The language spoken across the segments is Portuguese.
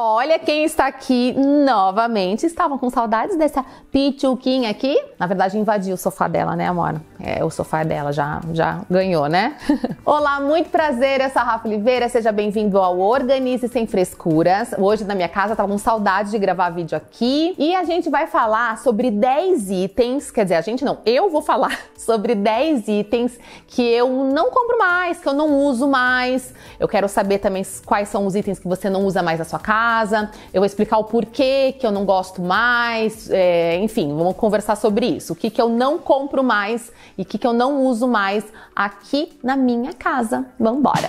Olha quem está aqui novamente. Estavam com saudades dessa pichuquinha aqui? Na verdade, invadiu o sofá dela, né, amor? É, o sofá dela já, já ganhou, né? Olá, muito prazer. Eu sou a Rafa Oliveira. Seja bem-vindo ao Organize Sem Frescuras. Hoje, na minha casa, estava com saudade de gravar vídeo aqui. E a gente vai falar sobre 10 itens. Quer dizer, a gente não, eu vou falar sobre 10 itens que eu não compro mais, que eu não uso mais. Eu quero saber também quais são os itens que você não usa mais na sua casa casa, eu vou explicar o porquê que eu não gosto mais, é, enfim, vamos conversar sobre isso. O que, que eu não compro mais e o que, que eu não uso mais aqui na minha casa. Vamos embora!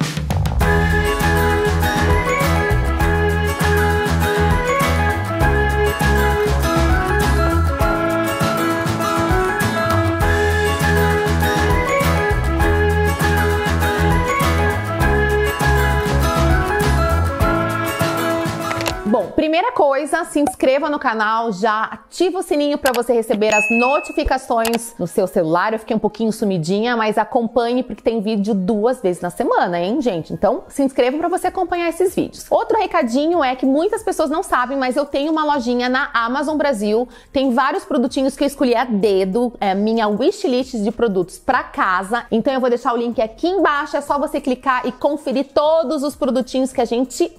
coisa, se inscreva no canal, já ativa o sininho para você receber as notificações no seu celular. Eu fiquei um pouquinho sumidinha, mas acompanhe porque tem vídeo duas vezes na semana, hein, gente? Então, se inscreva para você acompanhar esses vídeos. Outro recadinho é que muitas pessoas não sabem, mas eu tenho uma lojinha na Amazon Brasil, tem vários produtinhos que eu escolhi a dedo, é minha wishlist de produtos para casa. Então eu vou deixar o link aqui embaixo, é só você clicar e conferir todos os produtinhos que a gente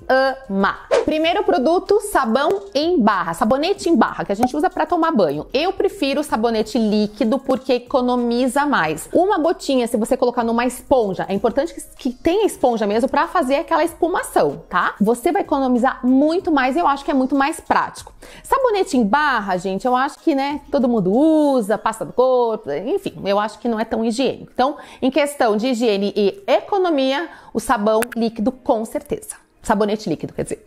ama. Primeiro produto, sabão em barra, sabonete em barra, que a gente usa para tomar banho. Eu prefiro sabonete líquido porque economiza mais. Uma gotinha, se você colocar numa esponja, é importante que, que tenha esponja mesmo para fazer aquela espumação, tá? Você vai economizar muito mais e eu acho que é muito mais prático. Sabonete em barra, gente, eu acho que, né, todo mundo usa, pasta do corpo, enfim, eu acho que não é tão higiênico. Então, em questão de higiene e economia, o sabão líquido com certeza. Sabonete líquido, quer dizer.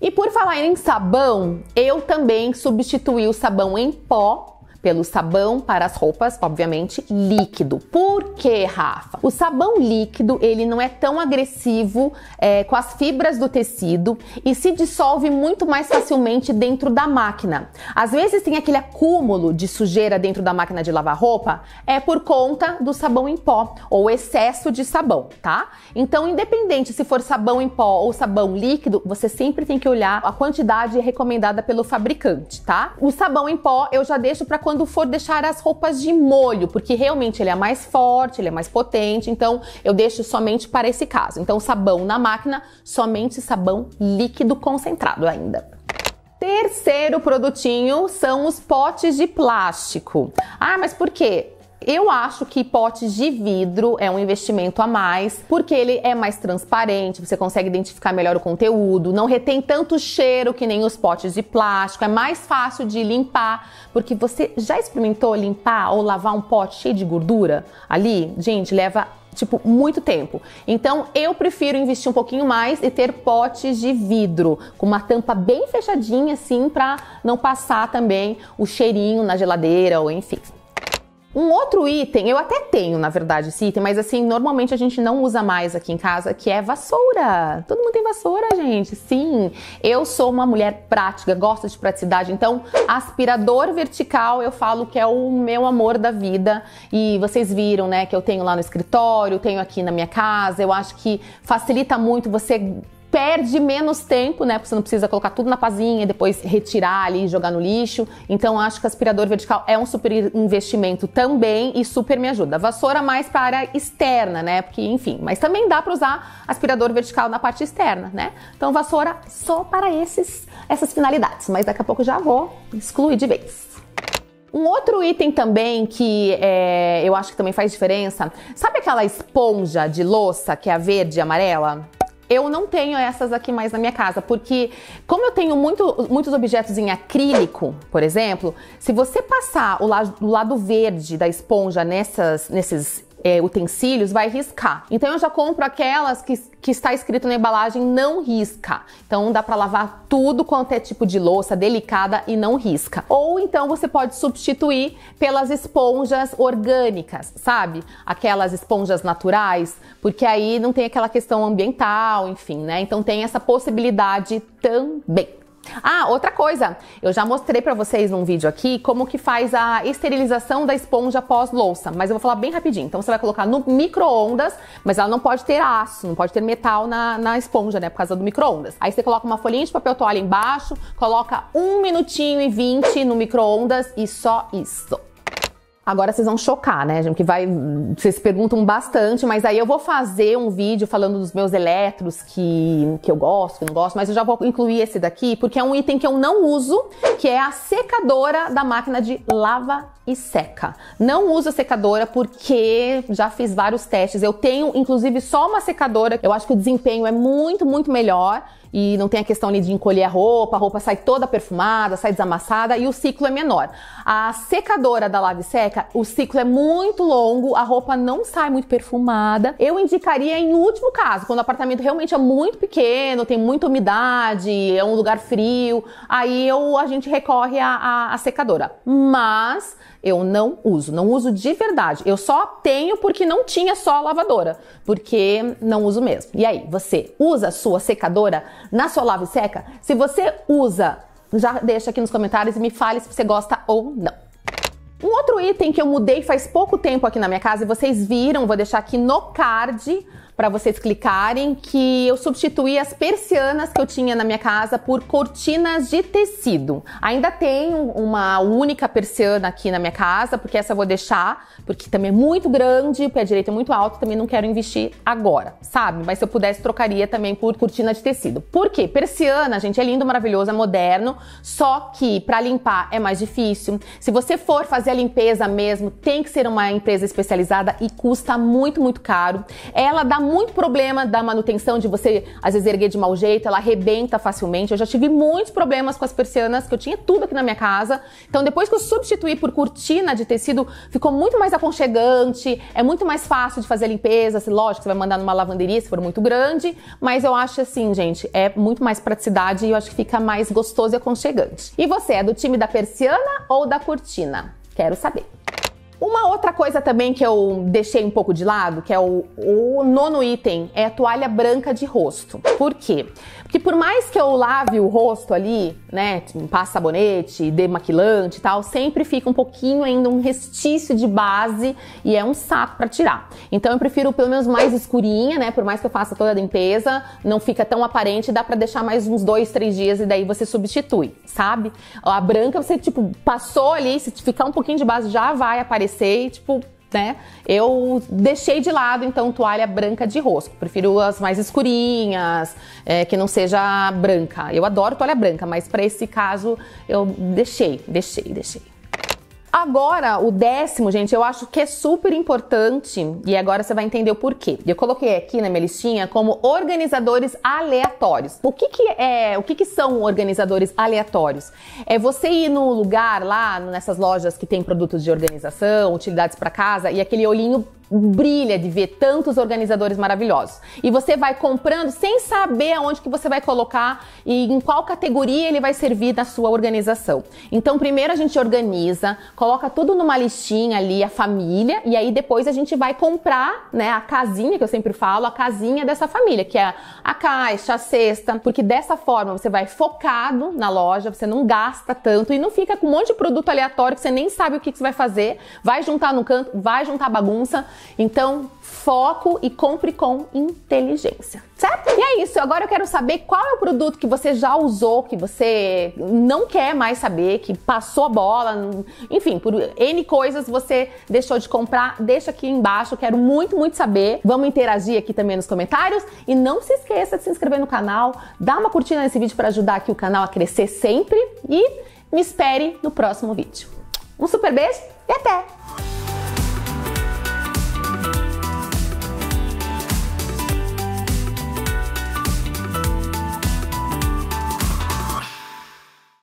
E por falar em sabão, eu também substituí o sabão em pó pelo sabão para as roupas, obviamente, líquido. Por que, Rafa? O sabão líquido, ele não é tão agressivo é, com as fibras do tecido e se dissolve muito mais facilmente dentro da máquina. Às vezes tem aquele acúmulo de sujeira dentro da máquina de lavar roupa, é por conta do sabão em pó ou excesso de sabão, tá? Então, independente se for sabão em pó ou sabão líquido, você sempre tem que olhar a quantidade recomendada pelo fabricante, tá? O sabão em pó eu já deixo para quando quando for deixar as roupas de molho, porque realmente ele é mais forte, ele é mais potente, então eu deixo somente para esse caso. Então, sabão na máquina, somente sabão líquido concentrado ainda. Terceiro produtinho são os potes de plástico. Ah, mas por quê? Eu acho que potes de vidro é um investimento a mais, porque ele é mais transparente, você consegue identificar melhor o conteúdo, não retém tanto cheiro que nem os potes de plástico, é mais fácil de limpar, porque você já experimentou limpar ou lavar um pote cheio de gordura ali? Gente, leva tipo, muito tempo. Então, eu prefiro investir um pouquinho mais e ter potes de vidro, com uma tampa bem fechadinha, assim, pra não passar também o cheirinho na geladeira ou enfim. Um outro item, eu até tenho, na verdade, esse item, mas assim, normalmente a gente não usa mais aqui em casa, que é vassoura. Todo mundo tem vassoura, gente. Sim, eu sou uma mulher prática, gosto de praticidade, então aspirador vertical eu falo que é o meu amor da vida. E vocês viram, né, que eu tenho lá no escritório, tenho aqui na minha casa. Eu acho que facilita muito você perde menos tempo, né? Porque você não precisa colocar tudo na pazinha, depois retirar ali e jogar no lixo. Então acho que aspirador vertical é um super investimento também e super me ajuda. Vassoura mais para a área externa, né? Porque enfim, mas também dá para usar aspirador vertical na parte externa, né? Então vassoura só para esses essas finalidades, mas daqui a pouco já vou excluir de vez. Um outro item também que é, eu acho que também faz diferença, sabe aquela esponja de louça que é a verde e amarela? Eu não tenho essas aqui mais na minha casa, porque como eu tenho muito, muitos objetos em acrílico, por exemplo, se você passar o, la o lado verde da esponja nessas, nesses é, utensílios vai riscar. Então eu já compro aquelas que, que está escrito na embalagem não risca. Então dá para lavar tudo quanto é tipo de louça delicada e não risca. Ou então você pode substituir pelas esponjas orgânicas, sabe? Aquelas esponjas naturais, porque aí não tem aquela questão ambiental, enfim, né? Então tem essa possibilidade também. Ah, outra coisa, eu já mostrei para vocês num vídeo aqui como que faz a esterilização da esponja pós louça, mas eu vou falar bem rapidinho. Então você vai colocar no micro-ondas, mas ela não pode ter aço, não pode ter metal na, na esponja, né, por causa do micro-ondas. Aí você coloca uma folhinha de papel toalha embaixo, coloca um minutinho e vinte no micro-ondas e só isso. Agora vocês vão chocar, né, gente? Que vai. Vocês perguntam bastante, mas aí eu vou fazer um vídeo falando dos meus eletros que, que eu gosto, que não gosto, mas eu já vou incluir esse daqui, porque é um item que eu não uso, que é a secadora da máquina de lava e seca. Não uso a secadora porque já fiz vários testes. Eu tenho, inclusive, só uma secadora. Eu acho que o desempenho é muito, muito melhor e não tem a questão ali de encolher a roupa, a roupa sai toda perfumada, sai desamassada e o ciclo é menor. A secadora da lave seca, o ciclo é muito longo, a roupa não sai muito perfumada. Eu indicaria em último caso, quando o apartamento realmente é muito pequeno, tem muita umidade, é um lugar frio, aí eu, a gente recorre à secadora. Mas eu não uso, não uso de verdade. Eu só tenho porque não tinha só lavadora, porque não uso mesmo. E aí, você usa a sua secadora? na sua lava seca? Se você usa, já deixa aqui nos comentários e me fale se você gosta ou não. Um outro item que eu mudei faz pouco tempo aqui na minha casa e vocês viram, vou deixar aqui no card para vocês clicarem que eu substituí as persianas que eu tinha na minha casa por cortinas de tecido. Ainda tenho uma única persiana aqui na minha casa, porque essa eu vou deixar, porque também é muito grande, o pé direito é muito alto, também não quero investir agora, sabe? Mas se eu pudesse, trocaria também por cortina de tecido. Por quê? Persiana, gente, é lindo, maravilhoso, é moderno, só que para limpar é mais difícil. Se você for fazer a limpeza mesmo, tem que ser uma empresa especializada e custa muito, muito caro. Ela dá muito muito problema da manutenção, de você às vezes erguer de mau jeito, ela arrebenta facilmente. Eu já tive muitos problemas com as persianas, que eu tinha tudo aqui na minha casa. Então depois que eu substituí por cortina de tecido, ficou muito mais aconchegante, é muito mais fácil de fazer a limpeza. Assim, lógico, você vai mandar numa lavanderia se for muito grande, mas eu acho assim, gente, é muito mais praticidade e eu acho que fica mais gostoso e aconchegante. E você, é do time da persiana ou da cortina? Quero saber. Uma outra coisa também que eu deixei um pouco de lado, que é o, o nono item, é a toalha branca de rosto. Por quê? Porque por mais que eu lave o rosto ali, né, passe sabonete, dê maquilante e tal, sempre fica um pouquinho ainda um restício de base e é um saco para tirar. Então eu prefiro pelo menos mais escurinha, né, por mais que eu faça toda a limpeza, não fica tão aparente, dá para deixar mais uns dois, três dias e daí você substitui, sabe? A branca você tipo passou ali, se ficar um pouquinho de base já vai aparecer comecei, tipo, né? Eu deixei de lado então toalha branca de rosco. Prefiro as mais escurinhas, é, que não seja branca. Eu adoro toalha branca, mas para esse caso eu deixei, deixei, deixei. Agora, o décimo, gente, eu acho que é super importante e agora você vai entender o porquê. Eu coloquei aqui na minha listinha como organizadores aleatórios. O que que é, o que que são organizadores aleatórios? É você ir num lugar lá, nessas lojas que tem produtos de organização, utilidades para casa e aquele olhinho brilha de ver tantos organizadores maravilhosos. E você vai comprando sem saber aonde que você vai colocar e em qual categoria ele vai servir na sua organização. Então, primeiro a gente organiza, coloca tudo numa listinha ali, a família, e aí depois a gente vai comprar, né, a casinha que eu sempre falo, a casinha dessa família, que é a caixa, a cesta, porque dessa forma você vai focado na loja, você não gasta tanto e não fica com um monte de produto aleatório que você nem sabe o que, que você vai fazer, vai juntar no canto, vai juntar bagunça então, foco e compre com inteligência, certo? E é isso. Agora eu quero saber qual é o produto que você já usou, que você não quer mais saber, que passou a bola, enfim, por N coisas você deixou de comprar. Deixa aqui embaixo, quero muito, muito saber. Vamos interagir aqui também nos comentários e não se esqueça de se inscrever no canal, dá uma curtida nesse vídeo para ajudar aqui o canal a crescer sempre e me espere no próximo vídeo. Um super beijo e até!